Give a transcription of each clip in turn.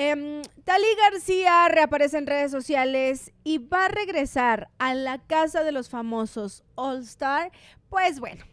tal em, Tali García reaparece en redes sociales y va a regresar a la casa de los famosos All Star. Pues bueno,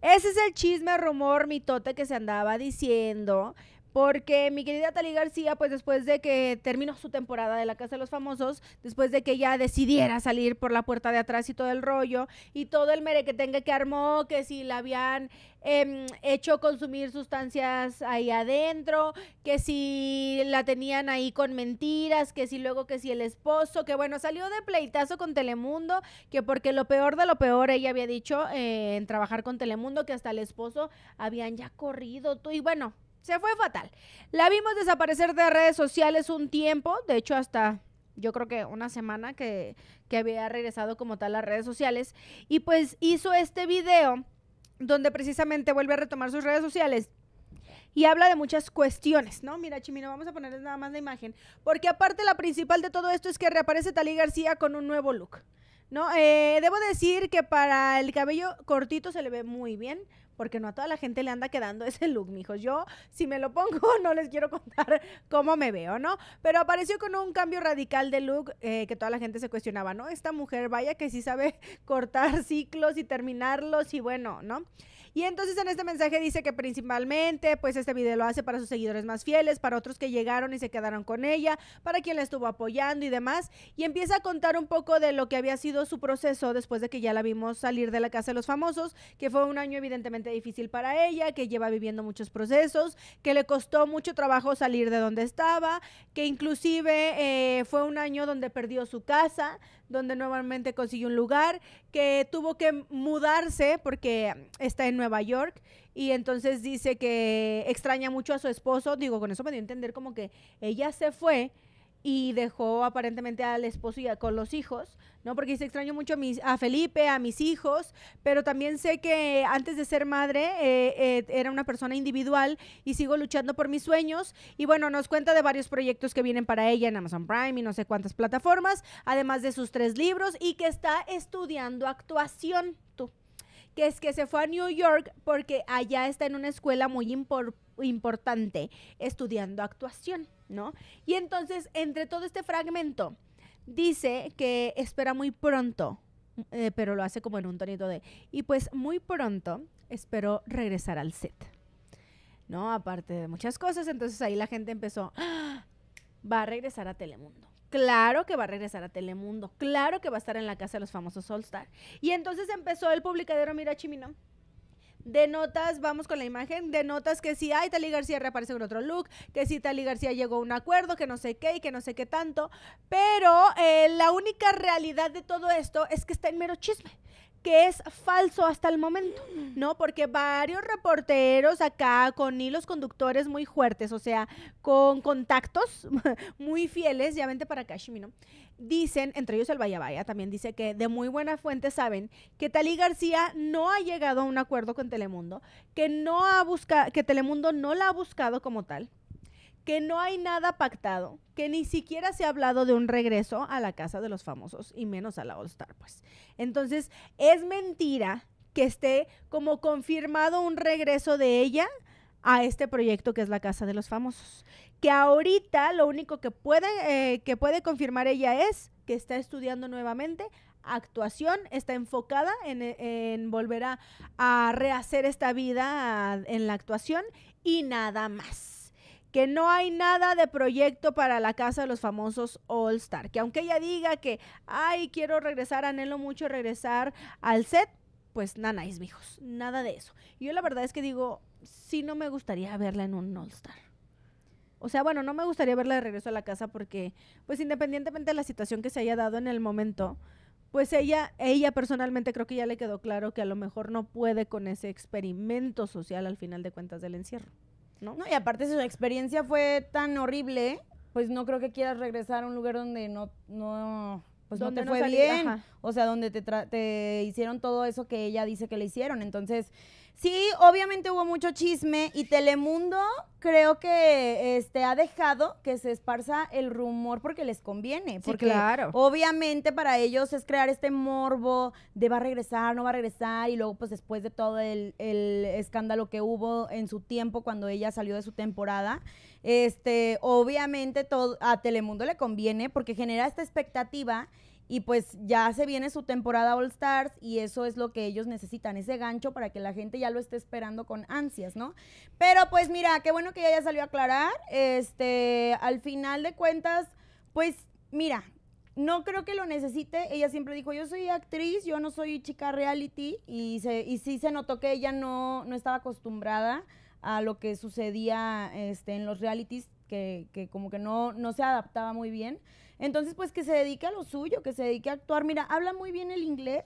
ese es el chisme, rumor, mitote que se andaba diciendo. Porque mi querida Tali García, pues después de que terminó su temporada de la Casa de los Famosos, después de que ella decidiera salir por la puerta de atrás y todo el rollo, y todo el mere que tenga que armó, que si la habían em, hecho consumir sustancias ahí adentro, que si la tenían ahí con mentiras, que si luego que si el esposo, que bueno, salió de pleitazo con Telemundo, que porque lo peor de lo peor ella había dicho eh, en trabajar con Telemundo, que hasta el esposo habían ya corrido, tú, y bueno, se fue fatal. La vimos desaparecer de redes sociales un tiempo, de hecho hasta yo creo que una semana que, que había regresado como tal a redes sociales, y pues hizo este video donde precisamente vuelve a retomar sus redes sociales y habla de muchas cuestiones, ¿no? Mira, Chimino, vamos a ponerles nada más la imagen, porque aparte la principal de todo esto es que reaparece Talí García con un nuevo look. No, eh, debo decir que para el cabello cortito se le ve muy bien porque no a toda la gente le anda quedando ese look, mijos. Yo, si me lo pongo, no les quiero contar cómo me veo, ¿no? Pero apareció con un cambio radical de look eh, que toda la gente se cuestionaba, ¿no? Esta mujer, vaya que sí sabe cortar ciclos y terminarlos y bueno, ¿no? Y entonces en este mensaje dice que principalmente, pues este video lo hace para sus seguidores más fieles, para otros que llegaron y se quedaron con ella, para quien la estuvo apoyando y demás. Y empieza a contar un poco de lo que había sido su proceso después de que ya la vimos salir de la casa de los famosos, que fue un año evidentemente difícil para ella, que lleva viviendo muchos procesos, que le costó mucho trabajo salir de donde estaba, que inclusive eh, fue un año donde perdió su casa, donde nuevamente consiguió un lugar, que tuvo que mudarse porque está en Nueva York y entonces dice que extraña mucho a su esposo. Digo, con eso me dio a entender como que ella se fue y dejó aparentemente al esposo y a, con los hijos, ¿no? Porque dice, extraño mucho a, Felipe, a mis hijos, pero también sé que antes de ser madre eh, eh, era una persona individual y sigo luchando por mis sueños. Y bueno, nos cuenta de varios proyectos que vienen para ella en Amazon Prime y no sé cuántas plataformas, además de sus tres libros y que está estudiando actuación que es que se fue a New York porque allá está en una escuela muy importante estudiando actuación, ¿no? Y entonces, entre todo este fragmento, dice que espera muy pronto, eh, pero lo hace como en un tonito de, y pues muy pronto espero regresar al set. ¿no? Aparte de muchas cosas. Entonces ahí la gente empezó, ¡Ah! va a regresar a Telemundo. Claro que va a regresar a Telemundo. Claro que va a estar en la casa de los famosos All Star. Y entonces empezó el publicadero Mira Chimino. De notas, vamos con la imagen, de notas que si ay, Tali García reaparece con otro look, que si Tali García llegó a un acuerdo, que no sé qué y que no sé qué tanto. Pero eh, la única realidad de todo esto es que está en mero chisme que es falso hasta el momento, ¿no? Porque varios reporteros acá con hilos conductores muy fuertes, o sea, con contactos muy fieles, ya vente para acá, Shimino, dicen, entre ellos el Vaya Vaya, también dice que de muy buena fuente saben que Talí García no ha llegado a un acuerdo con Telemundo, que no ha buscado, que Telemundo no la ha buscado como tal, que no hay nada pactado, que ni siquiera se ha hablado de un regreso a la casa de los famosos y menos a la All Star, pues. Entonces, es mentira que esté como confirmado un regreso de ella a este proyecto que es la Casa de los Famosos. Que ahorita lo único que puede, eh, que puede confirmar ella es que está estudiando nuevamente actuación, está enfocada en, eh, volver a, rehacer esta vida en la actuación y nada más que no hay nada de proyecto para la casa de los famosos All Star. Que aunque ella diga que, ay, quiero regresar, anhelo mucho regresar al set, pues nada, es mijos, nada de eso. Yo la verdad es que digo, sí no me gustaría verla en un All Star. O sea, bueno, no me gustaría verla de regreso a la casa porque, pues independientemente de la situación que se haya dado en el momento, pues ella, ella personalmente creo que ya le quedó claro que a lo mejor no puede con ese experimento social al final de cuentas del encierro. ¿no? y aparte si su experiencia fue tan horrible, pues no creo que quieras regresar a un lugar donde no, no pues no te fue bien. O sea, donde te, te hicieron todo eso que ella dice que le hicieron. Entonces, Sí, obviamente hubo mucho chisme y Telemundo creo que este ha dejado que se esparza el rumor porque les conviene. Porque claro. obviamente para ellos es crear este morbo de va a regresar, no va a regresar, y luego pues después de todo el, el escándalo que hubo en su tiempo cuando ella salió de su temporada, este, obviamente todo, a Telemundo le conviene porque genera esta expectativa y pues ya se viene su temporada All Stars y eso es lo que ellos necesitan, ese gancho para que la gente ya lo esté esperando con ansias, ¿no? Pero pues mira, qué bueno que ella ya salió a aclarar. Este, al final de cuentas, pues mira, no creo que lo necesite. Ella siempre dijo, yo soy actriz, yo no soy chica reality. Y, se, y sí se notó que ella no, no estaba acostumbrada a lo que sucedía este, en los realities que, como que no, no se adaptaba muy bien. Entonces, pues que se dedique a lo suyo, que se dedique a actuar. Mira, habla muy bien el inglés.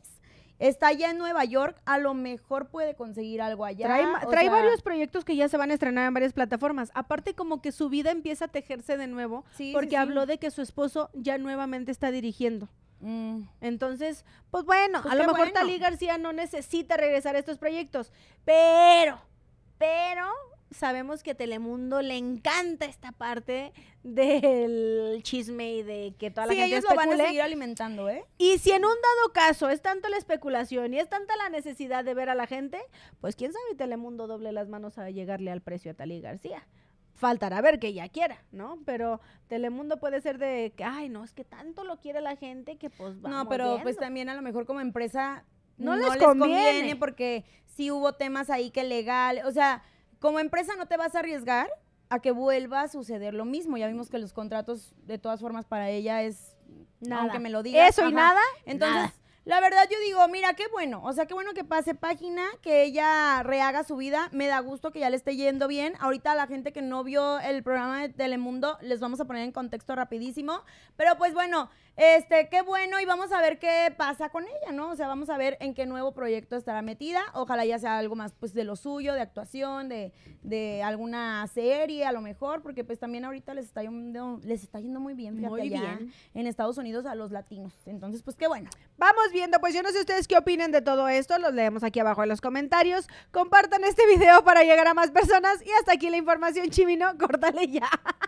Está allá en Nueva York, a lo mejor puede conseguir algo allá. Trae, varios proyectos que ya se van a estrenar en varias plataformas. Aparte, como que su vida empieza a tejerse de nuevo, porque habló de que su esposo ya nuevamente está dirigiendo. Mm. Entonces, pues bueno, pues a lo mejor Talí García no necesita regresar a estos proyectos, pero, pero sabemos que Telemundo le encanta esta parte del chisme y de que toda la gente ellos van a seguir alimentando, ¿eh? Y si en un dado caso es tanto la especulación y es tanta la necesidad de ver a la gente, pues quién sabe Telemundo doble las manos a llegarle al precio a Talí García faltará ver que ella quiera, ¿no? Pero Telemundo puede ser de que, ay, no, es que tanto lo quiere la gente que pues vamos No, pero pues también a lo mejor como empresa no, les, conviene. porque si hubo temas ahí que legal, o sea, como empresa no te vas a arriesgar a que vuelva a suceder lo mismo. Ya vimos que los contratos, de todas formas, para ella es, nada. aunque me lo digas. Eso y nada. Entonces, la verdad yo digo, mira, qué bueno, o sea, qué bueno que pase página, que ella rehaga su vida, me da gusto que ya le esté yendo bien. Ahorita a la gente que no vio el programa de Telemundo, les vamos a poner en contexto rapidísimo, pero pues bueno, este, qué bueno y vamos a ver qué pasa con ella, ¿no? O sea, vamos a ver en qué nuevo proyecto estará metida. Ojalá ya sea algo más, pues, de lo suyo, de actuación, de, alguna serie, a lo mejor, porque pues también ahorita les está yendo, les está yendo muy bien, muy bien. en Estados Unidos a los latinos. Entonces, pues, qué bueno. Vamos viendo. Pues yo no sé ustedes qué opinan de todo esto. Los leemos aquí abajo en los comentarios. Compartan este video para llegar a más personas. Y hasta aquí la información, Chimino. Córtale ya.